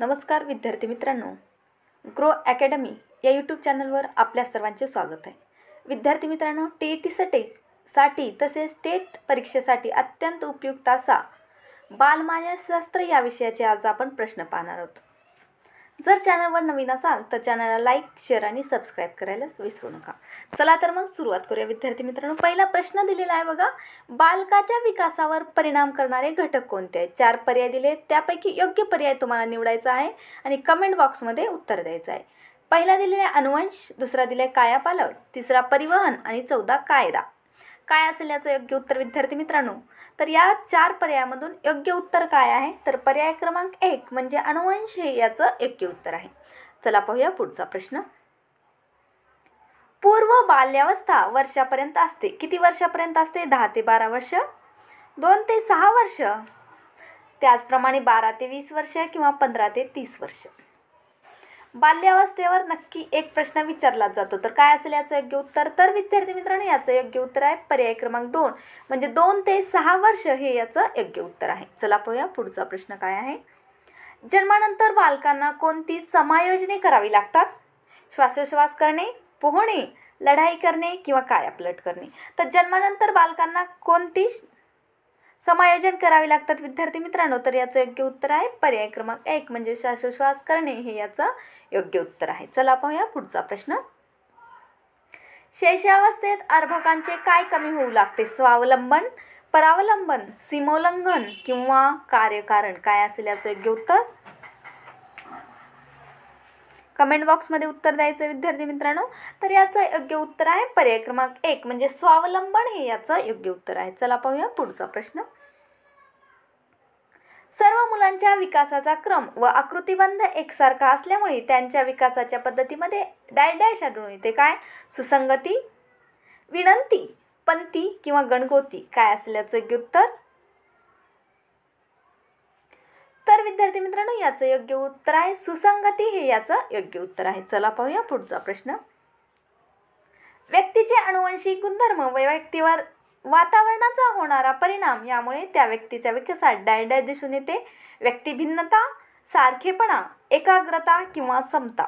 नमस्कार विद्यार्थी मित्रांनो ग्रो अकॅडमी या यूट्यूब चॅनलवर आपल्या सर्वांचे स्वागत आहे विद्यार्थी मित्रांनो टी ई टी साठी तसेच स्टेट परीक्षेसाठी अत्यंत उपयुक्त असा बालमानसशास्त्र या विषयाचे आज आपण प्रश्न पाहणार आहोत जर चॅनलवर नवीन असाल तर चॅनलला लाईक शेअर आणि सबस्क्राईब करायला विसरू नका चला तर मग सुरुवात करूया विद्यार्थी मित्रांनो पहिला प्रश्न दिलेला आहे बघा बालकाच्या विकासावर परिणाम करणारे घटक कोणते आहेत चार पर्याय दिले त्यापैकी योग्य पर्याय तुम्हाला निवडायचा आहे आणि कमेंट बॉक्समध्ये उत्तर द्यायचं आहे पहिला दिलेला आहे अनुवंश दुसरा दिला आहे कायापालट तिसरा परिवहन आणि चौदा कायदा काय असेल याचं योग्य उत्तर विद्यार्थी मित्रांनो तर या चार पर्यायामधून योग्य उत्तर काय आहे तर पर्याय क्रमांक एक म्हणजे अनुवंश हे याचं योग्य उत्तर आहे चला पाहूया पुढचा प्रश्न पूर्व बाल्यावस्था वर्षापर्यंत असते किती वर्षापर्यंत असते दहा ते बारा वर्ष दोन ते सहा वर्ष त्याचप्रमाणे बारा ते वीस वर्ष किंवा पंधरा ते तीस वर्ष बाल्यावस्थेवर नक्की एक प्रश्न विचारला जातो तर काय असेल याचं योग्य उत्तर तर विद्यार्थी मित्रांनो याचं योग्य उत्तर आहे पर्याय क्रमांक दोन म्हणजे दोन ते सहा वर्ष हे याचं योग्य उत्तर आहे चला पाहूया पुढचा प्रश्न काय आहे जन्मानंतर बालकांना कोणती समायोजने करावी लागतात श्वासोश्वास करणे पोहणे लढाई करणे किंवा कायापलट करणे तर जन्मानंतर बालकांना कोणती समायोजन करावे लागतात विद्यार्थी मित्रांनो तर याचं योग्य उत्तर आहे पर्याय क्रमांक एक म्हणजे श्वासोश्वास करणे हे याचं योग्य उत्तर आहे चला पाहूया पुढचा प्रश्न शेषावस्थेत अर्भकांचे काय कमी होऊ लागते स्वावलंबन परावलंबन सीमोल्लंघन किंवा कार्यकारण काय असेल याचं योग्य उत्तर कमेंट बॉक्समध्ये उत्तर द्यायचं विद्यार्थी मित्रांनो तर याचं योग्य उत्तर आहे पर्याय क्रमांक एक म्हणजे स्वावलंबन हे याचं योग्य उत्तर आहे चला पाहूया पुढचा प्रश्न सर्व मुलांच्या विकासाचा क्रम व आकृतिबंध एकसारखा असल्यामुळे त्यांच्या विकासाच्या पद्धतीमध्ये डाय डॅश आढळून येते काय सुसंगती विनंती पंथी किंवा गणगोती काय असल्याचं योग्य उत्तर विद्यार्थी मित्रांनो याचं योग्य उत्तर आहे सुसंगती हे याचं योग्य उत्तर आहे चला पाहूया पुढचा प्रश्न व्यक्तीचे अनुवंशिक गुणधर्म व्यक्तीवर वातावरणाचा होणारा परिणाम यामुळे त्या व्यक्तीच्या विकासात डायडाय दिसून येते व्यक्ती भिन्नता सारखेपणा एकाग्रता किंवा समता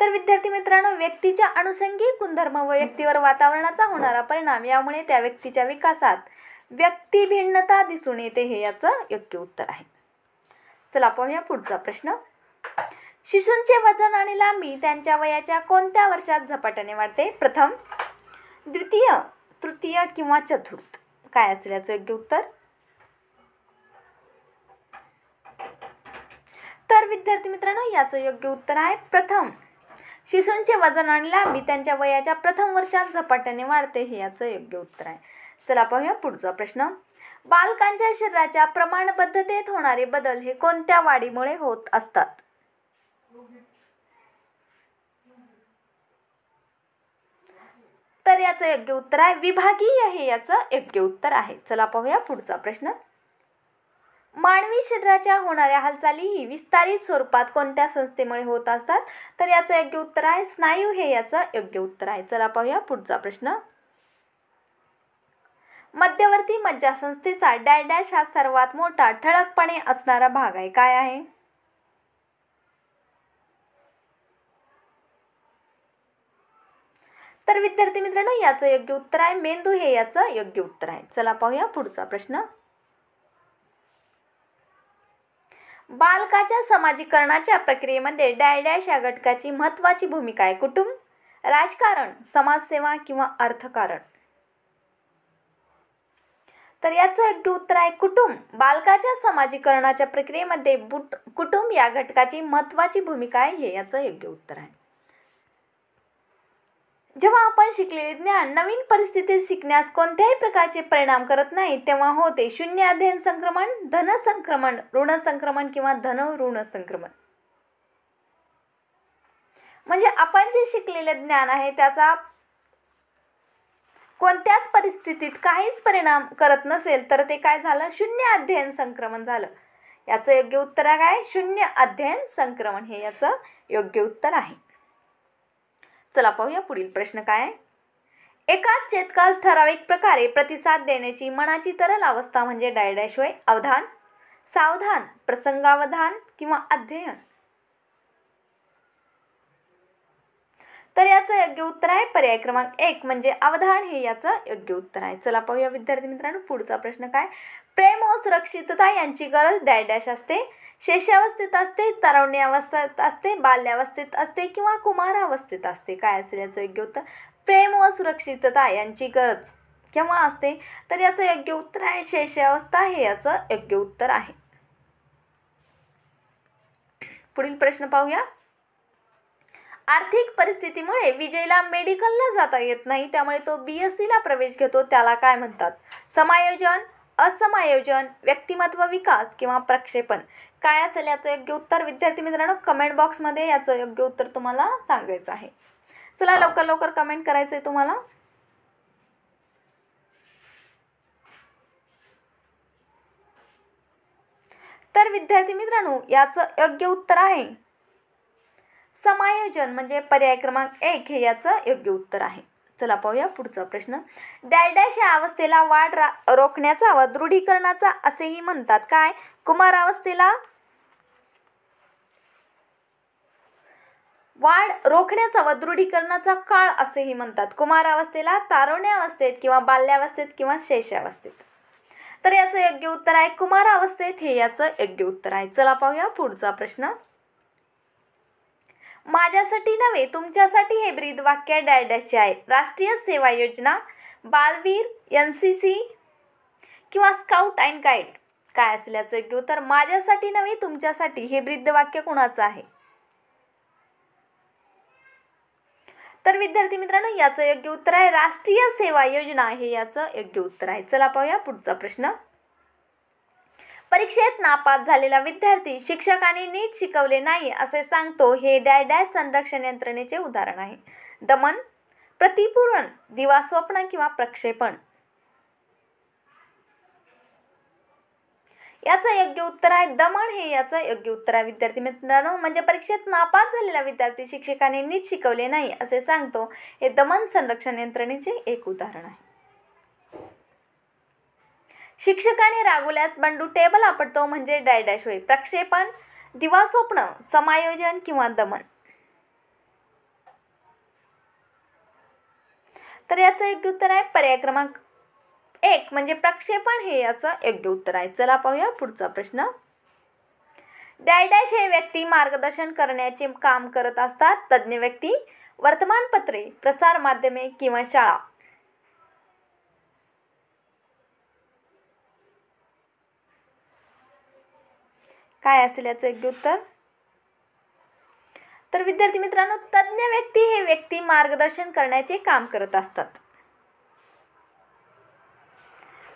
तर विद्यार्थी मित्रांनो व्यक्तीच्या अनुषंगिक गुणधर्म व व्यक्तीवर वातावरणाचा होणारा परिणाम यामुळे त्या व्यक्तीच्या विकासात व्यक्तिभिन्नता दिसून येते हे याचं योग्य उत्तर आहे चला पाहूया पुढचा प्रश्न शिशूंचे वजन आणि लांबी त्यांच्या वयाच्या कोणत्या वर्षात झपाट्याने वाढते प्रथम द्वितीय तृतीय किंवा चतुर्थ काय असेल याचं योग्य उत्तर तर विद्यार्थी मित्रांनो याचं योग्य उत्तर आहे प्रथम शिशूंचे वजन आणि लांबी त्यांच्या वयाच्या प्रथम वर्षात झपाट्याने वाढते हे याचं योग्य उत्तर आहे चला पाहूया पुढचा प्रश्न बालकांच्या शरीराच्या प्रमाणबद्धतेत होणारे बदल हे कोणत्या वाढीमुळे होत असतात तर याचं योग्य उत्तर आहे विभागीय हे याचं योग्य उत्तर आहे चला पाहूया पुढचा प्रश्न मानवी शरीराच्या होणाऱ्या हालचाली ही विस्तारित स्वरूपात कोणत्या संस्थेमुळे होत असतात तर याचं योग्य उत्तर आहे स्नायू हे याचं योग्य उत्तर आहे चला पाहूया पुढचा प्रश्न मध्यवर्ती मज्जासंस्थेचा संस्थेचा डॅश हा सर्वात मोठा ठळकपणे असणारा भाग आहे काय आहे तर विद्यार्थी मित्रांनो याचं योग्य उत्तर आहे मेंदू हे याचं योग्य उत्तर आहे चला पाहूया पुढचा प्रश्न बालकाच्या समाजीकरणाच्या प्रक्रियेमध्ये डायडॅश या घटकाची महत्त्वाची भूमिका आहे कुटुंब राजकारण समाजसेवा किंवा अर्थकारण तर याचं योग्य उत्तर आहे कुटुंब बालकाच्या समाजीकरणाच्या प्रक्रियेमध्ये बुट कुटुंब या घटकाची महत्त्वाची भूमिका आहे हे याचं योग्य उत्तर आहे जेव्हा आपण शिकलेले ज्ञान नवीन परिस्थितीत शिकण्यास कोणत्याही प्रकारचे परिणाम करत नाही तेव्हा होते शून्य अध्ययन संक्रमण धन संक्रमण ऋण संक्रमण किंवा धन ऋण संक्रमण म्हणजे आपण जे शिकलेले ज्ञान आहे त्याचा कोणत्याच परिस्थितीत काहीच परिणाम करत नसेल तर ते काय झालं शून्य अध्ययन संक्रमण झालं याचं योग्य उत्तर आहे काय शून्य अध्ययन संक्रमण हे याचं योग्य उत्तर आहे चला पाहूया पुढील प्रश्न काय आहे एकाच चेतकास ठराविक प्रकारे प्रतिसाद देण्याची मनाची तरल अवस्था म्हणजे डायडॅश होय अवधान सावधान प्रसंगावधान किंवा अध्ययन तर याचं योग्य उत्तर आहे पर्याय क्रमांक एक म्हणजे अवधान हे याचं योग्य उत्तर आहे चला पाहूया विद्यार्थी मित्रांनो पुढचा प्रश्न काय प्रेम व सुरक्षितता यांची गरज डॅश असते शेषावस्थेत असते तरवणी अवस्थेत असते बाल्यावस्थेत असते किंवा कुमार अवस्थेत असते काय असेल याचं योग्य उत्तर प्रेम व सुरक्षितता यांची गरज केव्हा असते तर याचं योग्य उत्तर आहे शेषावस्था हे याचं योग्य उत्तर आहे पुढील प्रश्न पाहूया आर्थिक परिस्थितीमुळे विजयला मेडिकलला जाता येत नाही त्यामुळे तो बी एस सीला प्रवेश घेतो त्याला काय म्हणतात समायोजन असमायोजन व्यक्तिमत्व विकास किंवा प्रक्षेपण काय असेल याचं योग्य उत्तर विद्यार्थी मित्रांनो कमेंट बॉक्समध्ये याचं योग्य उत्तर तुम्हाला सांगायचं आहे चला लवकर लवकर कमेंट करायचं आहे तुम्हाला तर विद्यार्थी मित्रांनो याचं योग्य उत्तर आहे समायोजन म्हणजे पर्याय क्रमांक एक हे याचं योग्य उत्तर आहे चला पाहूया पुढचा प्रश्न डॅश या अवस्थेला वाढ रा रोखण्याचा व दृढीकरणाचा असेही म्हणतात काय कुमार अवस्थेला वाढ रोखण्याचा व दृढीकरणाचा काळ असेही म्हणतात कुमार कुमारावस्थेला अवस्थेत किंवा बाल्यावस्थेत किंवा शेषावस्थेत तर याचं योग्य उत्तर आहे कुमार अवस्थेत हे याचं योग्य उत्तर आहे चला पाहूया पुढचा प्रश्न माझ्यासाठी नव्हे तुमच्यासाठी हे ब्रीद वाक्य डॅडॅशचे आहे राष्ट्रीय सेवा योजना बालवीर एन सी सी किंवा स्काउट अँड गाईड काय असल्याचं योग्य उत्तर माझ्यासाठी नव्हे तुमच्यासाठी हे ब्रीद वाक्य कोणाचं आहे तर विद्यार्थी मित्रांनो याचं योग्य उत्तर आहे राष्ट्रीय सेवा योजना हे याचं योग्य उत्तर आहे चला पाहूया पुढचा प्रश्न परीक्षेत नापास झालेला विद्यार्थी शिक्षकांनी नीट शिकवले नाही असे सांगतो हे डॅ डॅश संरक्षण यंत्रणेचे उदाहरण आहे दमन प्रतिपूरण दिवा स्वप्न किंवा प्रक्षेपण याचं योग्य उत्तर आहे दमन हे याचं योग्य उत्तर आहे विद्यार्थी मित्रांनो म्हणजे परीक्षेत नापास झालेला विद्यार्थी शिक्षकाने नीट शिकवले नाही असे सांगतो हे दमन संरक्षण यंत्रणेचे एक उदाहरण आहे शिक्षकाने रागवल्यास बंडू टेबल आपटतो म्हणजे डायडॅश होय प्रक्षेपण दिवा स्वप्न समायोजन किंवा दमन तर याचं योग्य उत्तर आहे पर्याय क्रमांक एक म्हणजे प्रक्षेपण हे याचं योग्य उत्तर आहे चला पाहूया पुढचा प्रश्न डॅश हे व्यक्ती मार्गदर्शन करण्याचे काम करत असतात तज्ज्ञ व्यक्ती वर्तमानपत्रे प्रसारमाध्यमे किंवा शाळा काय असेल याचं योग्य उत्तर तर विद्यार्थी मित्रांनो तज्ज्ञ व्यक्ती हे व्यक्ती मार्गदर्शन करण्याचे काम करत असतात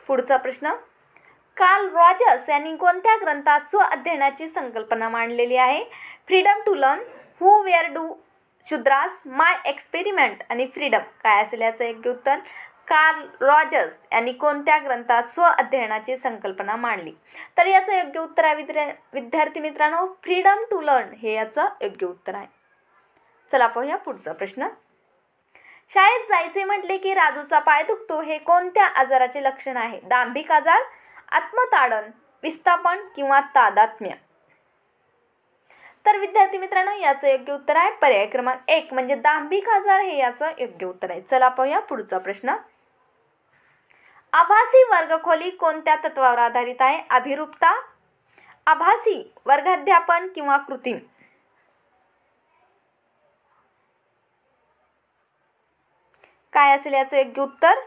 पुढचा प्रश्न काल रॉजर्स यांनी कोणत्या ग्रंथात स्व अध्ययनाची संकल्पना मांडलेली आहे freedom to learn who were the Shudras my experiment आणि फ्रीडम काय असेल याचं योग्य उत्तर कार्ल रॉजर्स यांनी कोणत्या ग्रंथात स्व अध्ययनाची संकल्पना मांडली तर याचं योग्य उत्तर आहे विद्यार्थी मित्रांनो फ्रीडम टू लर्न हे याचं योग्य उत्तर आहे चला पाहूया पुढचा प्रश्न शाळेत जायचे म्हटले की राजूचा पाय दुखतो हे कोणत्या आजाराचे लक्षण आहे दांभिक आजार आत्मताडन विस्थापन किंवा तादात्म्य तर विद्यार्थी मित्रांनो याचं योग्य उत्तर आहे पर्याय क्रमांक एक म्हणजे दांभिक आजार हे याचं योग्य उत्तर आहे चला पाहूया पुढचा प्रश्न आभासी वर्गखोली कोणत्या तत्वावर आधारित आहे अभिरूपता आभासी वर्गाध्यापन किंवा कृत्रिम काय असेल याचं योग्य उत्तर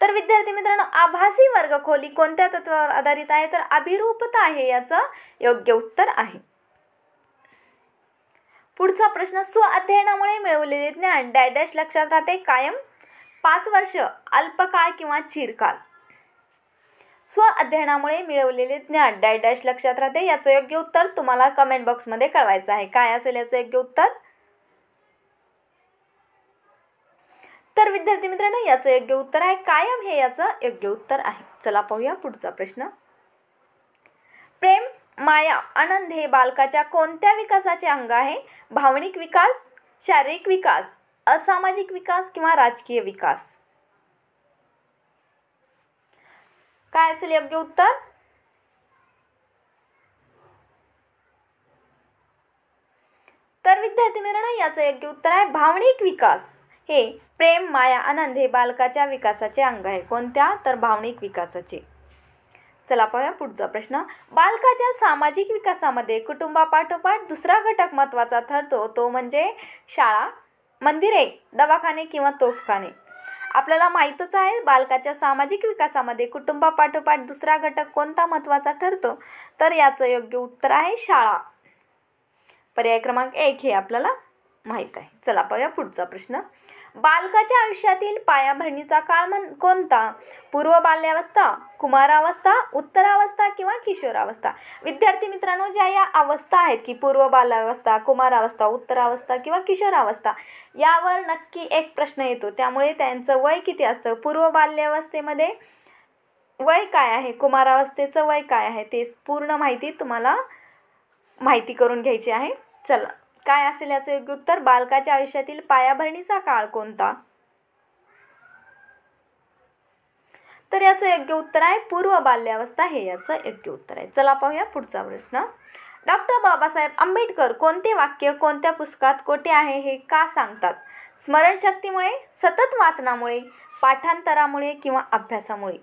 तर विद्यार्थी मित्रांनो आभासी वर्गखोली कोणत्या तत्वावर आधारित आहे तर अभिरूपता आहे याचं योग्य उत्तर आहे पुढचा प्रश्न अध्ययनामुळे मिळवलेले ज्ञान डॅडॅश लक्षात राहते कायम पाच वर्ष अल्पकाळ किंवा चिरकाल स्व अध्ययनामुळे मिळवलेले ज्ञान डॅश डॅश लक्षात राहते याचं योग्य उत्तर तुम्हाला कमेंट बॉक्समध्ये कळवायचं आहे काय असेल याचं योग्य उत्तर तर विद्यार्थी मित्रांनो याचं योग्य उत्तर आहे कायम हे याचं योग्य उत्तर आहे चला पाहूया पुढचा प्रश्न प्रेम माया आनंद हे बालकाच्या कोणत्या विकासाचे अंग आहे भावनिक विकास शारीरिक विकास असामाजिक विकास किंवा राजकीय विकास काय असेल योग्य उत्तर तर विद्यार्थी मित्रांनो याचं योग्य उत्तर आहे भावनिक विकास हे प्रेम माया आनंद हे बालकाच्या विकासाचे अंग आहे कोणत्या तर भावनिक विकासाचे चला पाहूया पुढचा प्रश्न बालकाच्या सामाजिक विकासामध्ये कुटुंबापाठोपाठ दुसरा घटक महत्त्वाचा ठरतो तो म्हणजे शाळा मंदिरे दवाखाने किंवा तोफखाने आपल्याला माहीतच आहे बालकाच्या सामाजिक विकासामध्ये कुटुंबापाठोपाठ दुसरा घटक कोणता महत्त्वाचा ठरतो तर याचं योग्य उत्तर आहे शाळा पर्याय क्रमांक एक हे आपल्याला माहीत आहे चला पाहूया पुढचा प्रश्न बालकाच्या आयुष्यातील पायाभरणीचा काळ म्हण कोणता पूर्व बाल्यावस्था कुमारावस्था उत्तरावस्था किंवा किशोरावस्था विद्यार्थी मित्रांनो ज्या या अवस्था आहेत की पूर्व बाल्यावस्था कुमारावस्था उत्तरावस्था किंवा किशोरावस्था यावर नक्की एक प्रश्न येतो त्यामुळे त्यांचं वय किती असतं पूर्व बाल्यावस्थेमध्ये वय काय आहे कुमारावस्थेचं वय काय आहे तेच पूर्ण माहिती तुम्हाला माहिती करून घ्यायची आहे चला काय असेल याचं योग्य उत्तर बालकाच्या आयुष्यातील पायाभरणीचा काळ कोणता तर याचं योग्य उत्तर आहे पूर्व बाल्यावस्था हे याचं योग्य उत्तर आहे चला पाहूया पुढचा प्रश्न डॉक्टर बाबासाहेब आंबेडकर कोणते वाक्य कोणत्या पुस्तकात कोठे आहे हे का सांगतात स्मरणशक्तीमुळे सतत वाचनामुळे पाठांतरामुळे किंवा अभ्यासामुळे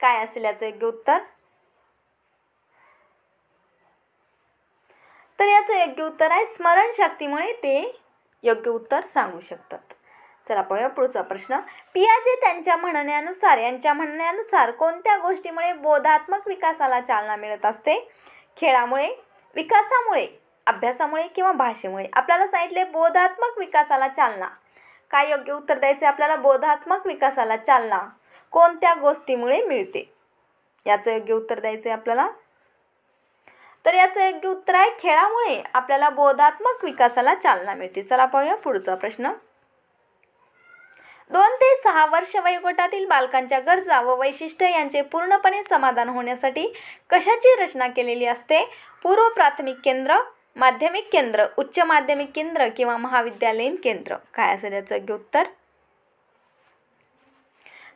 काय असेल याचं योग्य उत्तर तर याचं योग्य उत्तर आहे स्मरणशक्तीमुळे ते योग्य उत्तर सांगू शकतात चला पाहूया पुढचा प्रश्न पियाजे त्यांच्या म्हणण्यानुसार यांच्या म्हणण्यानुसार कोणत्या गोष्टीमुळे बोधात्मक विकासाला चालना मिळत असते खेळामुळे विकासामुळे अभ्यासामुळे किंवा भाषेमुळे आपल्याला सांगितले बोधात्मक विकासाला चालना काय योग्य उत्तर द्यायचे आपल्याला बोधात्मक विकासाला चालना कोणत्या गोष्टीमुळे मिळते याचं योग्य उत्तर द्यायचं आहे आपल्याला तर याचं योग्य उत्तर आहे खेळामुळे आपल्याला बोधात्मक विकासाला चालना मिळते चला पाहूया पुढचा प्रश्न दोन ते सहा वर्ष वयोगटातील बालकांच्या गरजा व वैशिष्ट्य यांचे पूर्णपणे समाधान होण्यासाठी कशाची रचना केलेली असते पूर्व प्राथमिक केंद्र माध्यमिक केंद्र उच्च माध्यमिक केंद्र किंवा महाविद्यालयीन केंद्र काय असेल याचं योग्य उत्तर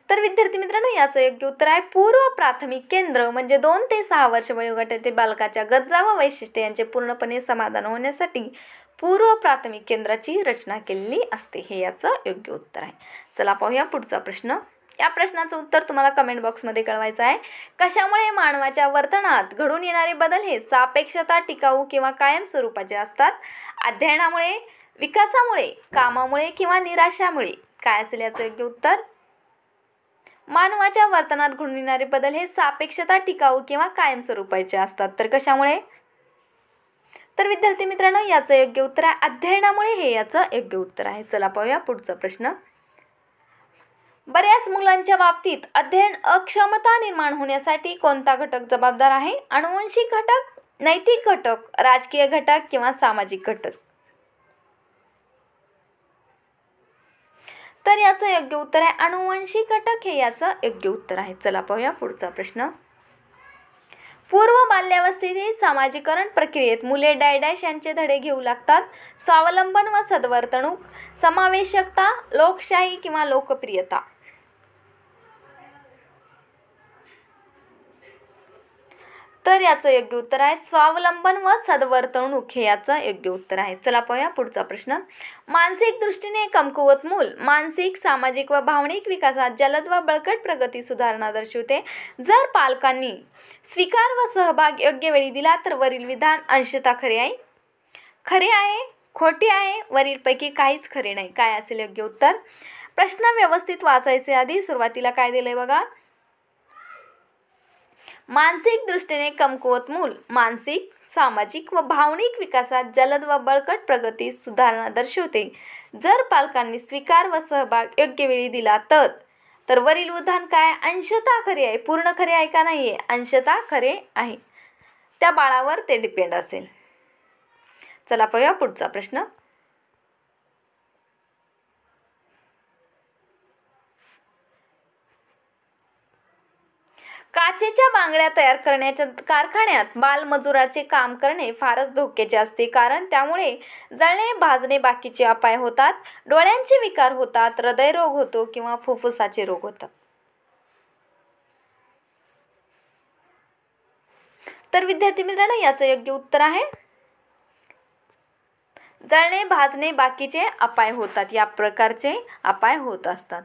तर विद्यार्थी मित्रांनो याचं योग्य उत्तर आहे पूर्व प्राथमिक केंद्र म्हणजे दोन ते सहा वर्ष वयोगटातील बालकाच्या गरजा व वैशिष्ट्य यांचे पूर्णपणे समाधान होण्यासाठी पूर्व प्राथमिक केंद्राची रचना केलेली असते हे याचं योग्य उत्तर आहे चला पाहूया पुढचा प्रश्न या प्रश्नाचं उत्तर तुम्हाला कमेंट बॉक्समध्ये कळवायचं आहे कशामुळे मानवाच्या वर्तनात घडून येणारे बदल हे सापेक्षता टिकाऊ किंवा कायम स्वरूपाचे असतात अध्ययनामुळे विकासामुळे कामामुळे किंवा निराशामुळे काय असेल याचं योग्य उत्तर मानवाच्या वर्तनात घडून बदल हे सापेक्षता टिकाऊ किंवा कायमस्वरूपाचे असतात तर कशामुळे तर विद्यार्थी मित्रांनो याचं योग्य उत्तर आहे अध्ययनामुळे हे याचं योग्य उत्तर आहे चला पाहूया पुढचा प्रश्न बऱ्याच मुलांच्या बाबतीत अध्ययन अक्षमता निर्माण होण्यासाठी कोणता घटक जबाबदार आहे अनुवंशिक घटक नैतिक घटक राजकीय घटक किंवा सामाजिक घटक तर याचं योग्य उत्तर आहे अनुवंशिक घटक हे याचं योग्य उत्तर आहे चला पाहूया पुढचा प्रश्न पूर्व बाल्यावस्थेतील सामाजिकरण प्रक्रियेत मुले डायडॅश यांचे धडे घेऊ लागतात स्वावलंबन व सद्वर्तणूक समावेशकता लोकशाही किंवा लोकप्रियता तर याचं योग्य उत्तर आहे स्वावलंबन व सद्वर्तणूक हे याचं योग्य उत्तर आहे चला पाहूया पुढचा प्रश्न मानसिक दृष्टीने कमकुवत मूल मानसिक सामाजिक व भावनिक विकासात जलद व बळकट प्रगती सुधारणा दर्शवते जर पालकांनी स्वीकार व सहभाग योग्य वेळी दिला तर वरील विधान अंशता खरे आहे खरे आहे खोटे आहे वरीलपैकी काहीच खरे नाही काय असेल योग्य उत्तर प्रश्न व्यवस्थित वाचायचे आधी सुरुवातीला काय दिलं बघा मानसिक दृष्टीने कमकुवत मूल मानसिक सामाजिक व भावनिक विकासात जलद व बळकट प्रगती सुधारणा दर्शवते जर पालकांनी स्वीकार व सहभाग योग्य वेळी दिला तर तर वरील उदाहरण काय अंशता खरे आहे पूर्ण खरे आहे का नाही आहे अंशता खरे आहे त्या बाळावर ते डिपेंड असेल चला पाहूया पुढचा प्रश्न काचेच्या बांगड्या तयार करण्याच्या कारखान्यात बालमजुराचे काम करणे फारच धोक्याचे असते कारण त्यामुळे जळणे भाजणे बाकीचे अपाय होतात डोळ्यांचे विकार होतात हृदयरोग होतो किंवा फुफ्फुसाचे रोग होतात तर विद्यार्थी मित्रांनो याचं योग्य उत्तर आहे जळणे भाजणे बाकीचे अपाय होतात या प्रकारचे अपाय होत असतात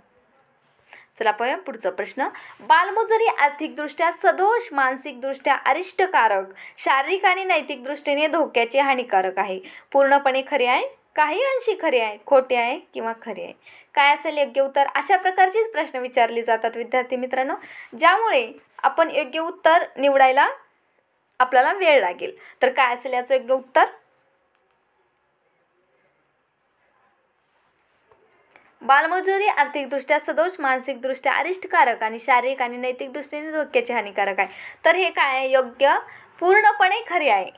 चला पाहूया पुढचा प्रश्न बालमजुरी आर्थिकदृष्ट्या सदोष मानसिकदृष्ट्या अरिष्टकारक शारीरिक आणि नैतिक दृष्टीने धोक्याचे हानिकारक आहे पूर्णपणे खरे आहे काही अंशी खरे आहे खोटे आहे किंवा खरे आहे काय असेल योग्य उत्तर अशा प्रकारचेच प्रश्न विचारले जातात विद्यार्थी मित्रांनो ज्यामुळे आपण योग्य उत्तर निवडायला आपल्याला वेळ लागेल तर काय असेल याचं योग्य उत्तर बालमजुरी आर्थिकदृष्ट्या सदोष मानसिकदृष्ट्या अरिष्टकारक आणि शारीरिक आणि नैतिकदृष्टीने धोक्याचे हानिकारक आहे तर हे काय योग्य पूर्णपणे खरे आहे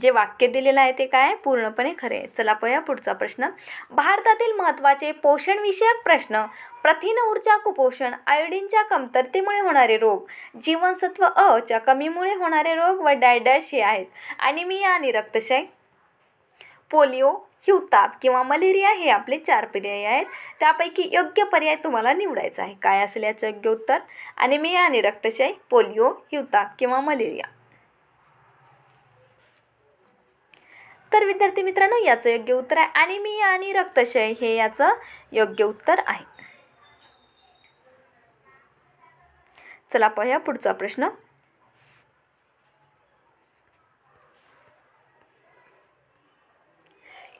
जे वाक्य दिलेलं आहे ते काय पूर्णपणे खरे आहे चला पाहूया पुढचा प्रश्न भारतातील महत्त्वाचे पोषणविषयक प्रश्न प्रथिन ऊर्जा कुपोषण आयोडीनच्या कमतरतेमुळे होणारे रोग जीवनसत्व अ च्या कमीमुळे होणारे रोग व डॅश हे आहेत आणि मी आणि रक्तशय पोलिओ हिवताप किंवा मलेरिया हे आपले चार पर्याय आहेत त्यापैकी योग्य पर्याय तुम्हाला निवडायचा आहे काय असेल याचं योग्य उत्तर अनिमिया आणि रक्तशय पोलिओ हिवताप किंवा मलेरिया तर विद्यार्थी मित्रांनो याचं योग्य उत्तर आहे अनिमिया आणि रक्तशय हे याचं योग्य उत्तर आहे चला पाहूया पुढचा प्रश्न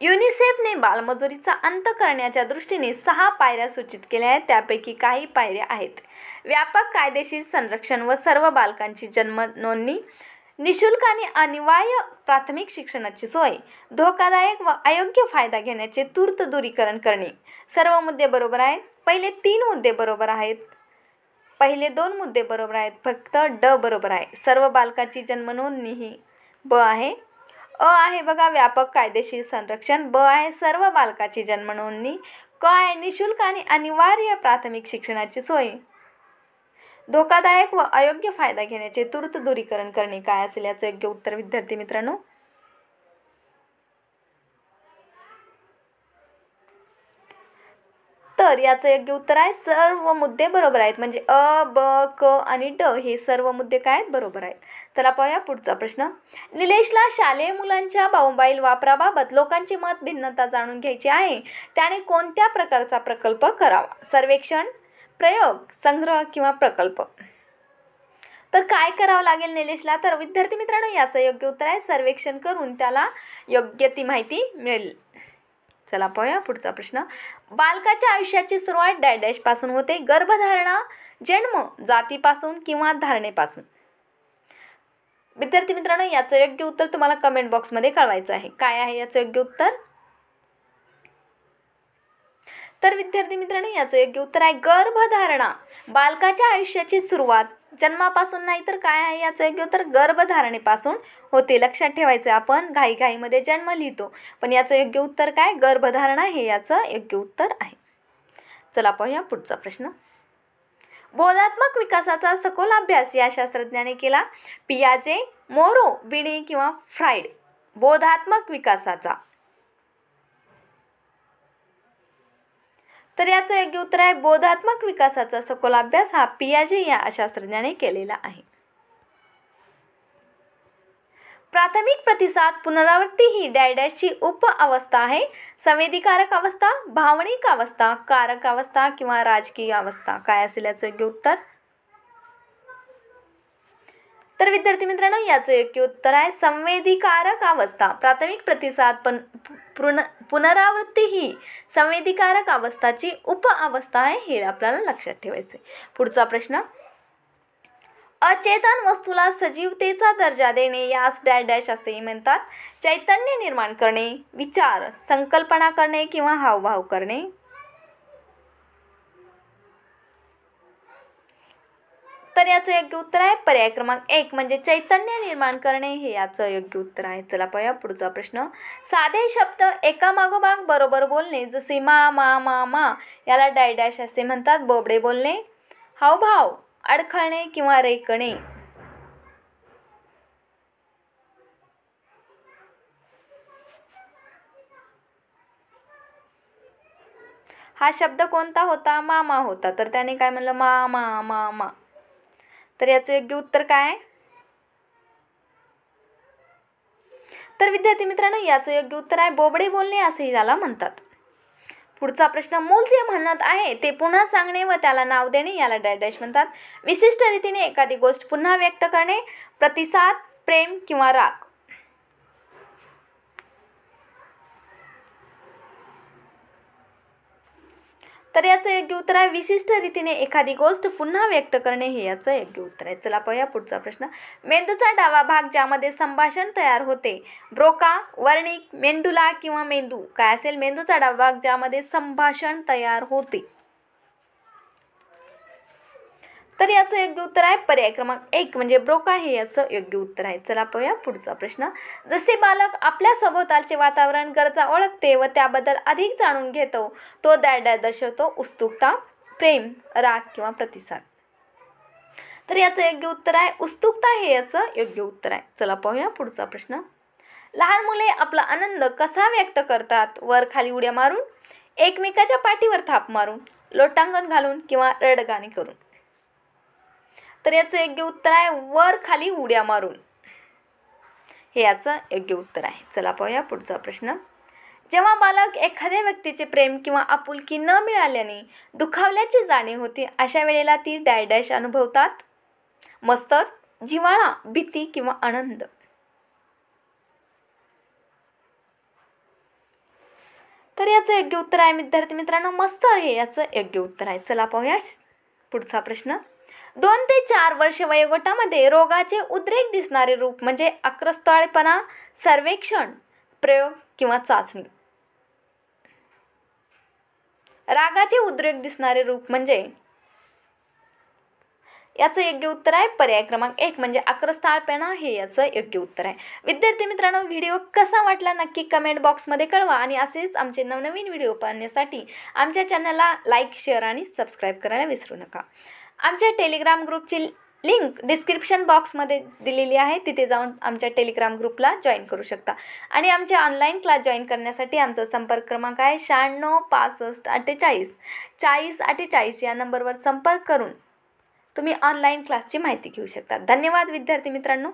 युनिसेफने बालमजुरीचा अंत करण्याच्या दृष्टीने सहा पायऱ्या सूचित केल्या आहेत त्यापैकी काही पायऱ्या आहेत व्यापक कायदेशीर संरक्षण व सर्व बालकांची जन्म नोंदणी निशुल्क आणि अनिवार्य प्राथमिक शिक्षणाची सोय धोकादायक व अयोग्य फायदा घेण्याचे तूर्त दूरीकरण करणे सर्व मुद्दे बरोबर आहेत पहिले तीन मुद्दे बरोबर आहेत पहिले दोन मुद्दे बरोबर आहेत फक्त ड बरोबर आहे सर्व बालकाची जन्मनोंदणी ही ब आहे अ आहे बघा व्यापक कायदेशीर संरक्षण ब आहे सर्व बालकाची जन्मनोंदणी क आहे निशुल्क आणि अनिवार्य प्राथमिक शिक्षणाची सोय धोकादायक व अयोग्य फायदा घेण्याचे तुर्त दूरीकरण करणे काय असेल याचं योग्य उत्तर विद्यार्थी मित्रांनो तर याचं योग्य उत्तर आहे सर्व मुद्दे बरोबर आहेत म्हणजे अ ब क आणि ड हे सर्व मुद्दे काय आहेत बरोबर आहेत चला पाहूया पुढचा प्रश्न निलेशला शालेय मुलांच्या मोबाईल वापराबाबत लोकांची मत भिन्नता जाणून घ्यायची आहे त्याने कोणत्या प्रकारचा प्रकल्प करावा सर्वेक्षण प्रयोग संग्रह किंवा प्रकल्प तर काय करावं लागेल निलेशला तर विद्यार्थी मित्रांनो याचं योग्य उत्तर आहे सर्वेक्षण करून त्याला योग्य ती माहिती मिळेल चला पाहूया पुढचा प्रश्न बालकाच्या आयुष्याची सुरुवात डॅडॅश पासून होते गर्भधारणा जन्म जातीपासून किंवा धारणेपासून विद्यार्थी मित्रांनो याचं योग्य उत्तर तुम्हाला कमेंट बॉक्समध्ये कळवायचं आहे काय आहे याचं योग्य उत्तर तर विद्यार्थी मित्रांनो याचं योग्य उत्तर आहे गर्भधारणा बालकाच्या आयुष्याची सुरुवात जन्मापासून नाही तर काय आहे याचं योग्य उत्तर गर्भधारणेपासून होते लक्षात ठेवायचं आपण घाईमध्ये जन्म लिहितो पण याचं योग्य उत्तर काय गर्भधारणा हे याचं योग्य उत्तर आहे चला पाहूया पुढचा प्रश्न बोधात्मक विकासाचा सखोल अभ्यास या शास्त्रज्ञाने केला पियाजे मोरो बिडे किंवा फ्राईड बोधात्मक विकासाचा तर याचं योग्य उत्तर आहे बोधात्मक विकासाचा सखोल अभ्यास हा पियाजे या शास्त्रज्ञाने केलेला आहे प्राथमिक प्रतिसाद पुनरावृत्ती ही डायडॅशची उप अवस्था आहे संवेदीकारक अवस्था भावनिक अवस्था कारक अवस्था किंवा राजकीय अवस्था काय असेल याचं योग्य उत्तर तर विद्यार्थी मित्रांनो याचं योग्य उत्तर आहे संवेदीकारक अवस्था प्राथमिक प्रतिसाद पण पुन पुनरावृत्ती ही संवेदिकारक अवस्थाची उप अवस्था आहे हे आपल्याला लक्षात ठेवायचं आहे पुढचा प्रश्न अचेतन वस्तूला सजीवतेचा दर्जा देणे यास डॅश डॅश असेही म्हणतात चैतन्य निर्माण करणे विचार संकल्पना करणे किंवा हावभाव करणे तर याचं योग्य उत्तर आहे पर्याय क्रमांक एक म्हणजे चैतन्य निर्माण करणे हे याचं योग्य उत्तर आहे चला पाहूया पुढचा प्रश्न साधे शब्द एकामागोमाग बरोबर बोलणे जसे मा मा मा मा याला डायडॅश असे म्हणतात बोबडे बोलणे हावभाव अडखळणे किंवा रेकणे हा शब्द कोणता होता मामा होता तर त्याने काय म्हणलं मा मा मा मा तर याचं योग्य उत्तर काय तर विद्यार्थी मित्रांनो याचं योग्य उत्तर आहे बोबडे बोलणे असंही त्याला म्हणतात पुढचा प्रश्न मूल जे म्हणत आहे ते पुन्हा सांगणे व त्याला नाव देणे याला डॅडॅश म्हणतात विशिष्ट रीतीने एखादी गोष्ट पुन्हा व्यक्त करणे प्रतिसाद प्रेम किंवा राग तर याचं योग्य उत्तर आहे विशिष्ट रीतीने एखादी गोष्ट पुन्हा व्यक्त करणे हे याचं योग्य उत्तर आहे चला पाहूया पुढचा प्रश्न मेंदूचा डावा भाग ज्यामध्ये संभाषण तयार होते ब्रोका वर्णिक मेंदूला किंवा मेंदू काय असेल मेंदूचा डावा भाग ज्यामध्ये संभाषण तयार होते तर याचं योग्य उत्तर आहे पर्याय क्रमांक एक म्हणजे ब्रोका हे याचं योग्य उत्तर आहे चला पाहूया पुढचा प्रश्न जसे बालक आपल्या सभोवतालचे वातावरण गरजा ओळखते व त्याबद्दल अधिक जाणून घेतो तो द्याड्या दर्शवतो उत्सुकता प्रेम राग किंवा प्रतिसाद तर याचं योग्य उत्तर आहे उत्सुकता हे याचं योग्य उत्तर आहे चला पाहूया पुढचा प्रश्न लहान मुले आपला आनंद कसा व्यक्त करतात वर खाली उड्या मारून एकमेकाच्या पाठीवर थाप मारून लोटांगण घालून किंवा रडगाणी करून तर याचं योग्य उत्तर आहे वर खाली उड्या मारून हे याचं योग्य उत्तर आहे चला पाहूया पुढचा प्रश्न जेव्हा बालक एखाद्या व्यक्तीचे प्रेम किंवा आपुलकी न मिळाल्याने दुखावल्याची जाणीव होते अशा वेळेला ती डॅश अनुभवतात मस्तर जिवाळा भीती किंवा आनंद तर याचं योग्य उत्तर आहे विद्यार्थी मित्रांनो मस्तर हे याचं योग्य उत्तर आहे चला पाहूया पुढचा प्रश्न दोन ते चार वर्ष वयोगटामध्ये रोगाचे उद्रेक दिसणारे रूप म्हणजे अक्रस्ताळेपणा सर्वेक्षण प्रयोग किंवा चाचणी रागाचे उद्रेक दिसणारे रूप म्हणजे याचं योग्य उत्तर आहे पर्याय क्रमांक एक म्हणजे अक्रस्ताळपणा हे याचं योग्य उत्तर आहे विद्यार्थी मित्रांनो व्हिडिओ कसा वाटला नक्की कमेंट बॉक्समध्ये कळवा आणि असेच आमचे नवनवीन व्हिडिओ पाहण्यासाठी आमच्या चॅनलला लाईक शेअर आणि सबस्क्राईब करायला विसरू नका आमच्या टेलिग्राम ग्रुपची लिंक डिस्क्रिप्शन बॉक्समध्ये दिलेली आहे तिथे जाऊन आमच्या टेलिग्राम ग्रुपला जॉईन करू शकता आणि आमचे ऑनलाईन क्लास जॉईन करण्यासाठी आमचा संपर्क क्रमांक आहे शहाण्णव पासष्ट अठ्ठेचाळीस चाळीस अठ्ठेचाळीस या नंबरवर संपर्क करून तुम्ही ऑनलाईन क्लासची माहिती घेऊ शकता धन्यवाद विद्यार्थी मित्रांनो